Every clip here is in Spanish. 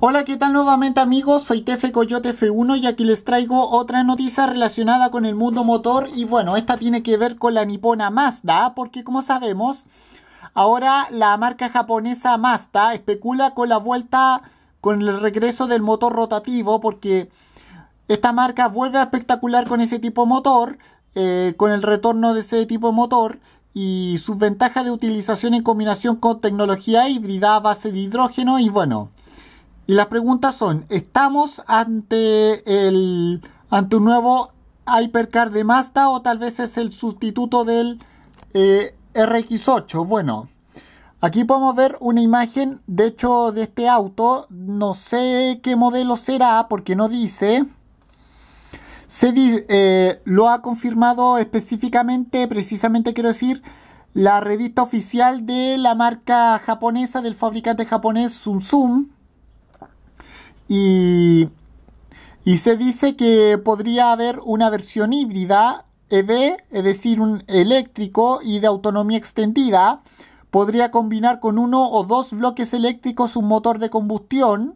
Hola, ¿qué tal nuevamente amigos? Soy Tefe Coyote F1 y aquí les traigo otra noticia relacionada con el mundo motor y bueno, esta tiene que ver con la nipona Mazda porque como sabemos, ahora la marca japonesa Mazda especula con la vuelta, con el regreso del motor rotativo porque esta marca vuelve a espectacular con ese tipo de motor, eh, con el retorno de ese tipo de motor y sus ventajas de utilización en combinación con tecnología híbrida a base de hidrógeno y bueno las preguntas son, ¿estamos ante, el, ante un nuevo Hypercar de Mazda o tal vez es el sustituto del eh, RX8? Bueno, aquí podemos ver una imagen, de hecho, de este auto. No sé qué modelo será porque no dice. Se eh, lo ha confirmado específicamente, precisamente quiero decir, la revista oficial de la marca japonesa, del fabricante japonés Sumsum. Y, se dice que podría haber una versión híbrida EV, es decir, un eléctrico y de autonomía extendida. Podría combinar con uno o dos bloques eléctricos un motor de combustión.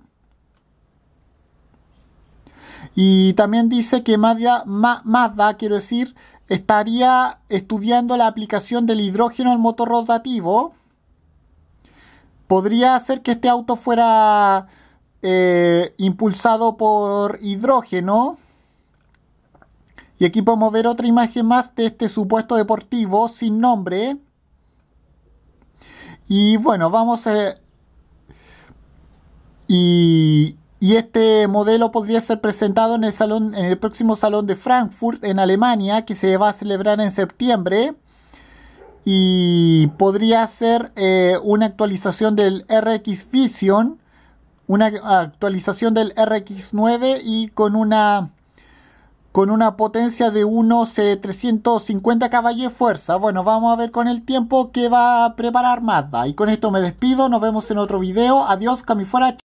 Y también dice que Mazda, quiero decir, estaría estudiando la aplicación del hidrógeno al motor rotativo. Podría hacer que este auto fuera eh, impulsado por hidrógeno. Y aquí podemos ver otra imagen más de este supuesto deportivo sin nombre. Y bueno, vamos a... Y, este modelo podría ser presentado en el, salón, en el próximo Salón de Frankfurt, en Alemania, que se va a celebrar en septiembre. Y podría ser eh, una actualización del RX Vision una actualización del RX9 y con una con una potencia de unos 350 eh, caballos de fuerza. Bueno, vamos a ver con el tiempo qué va a preparar Mazda. Y con esto me despido, nos vemos en otro video. Adiós, Camifuera.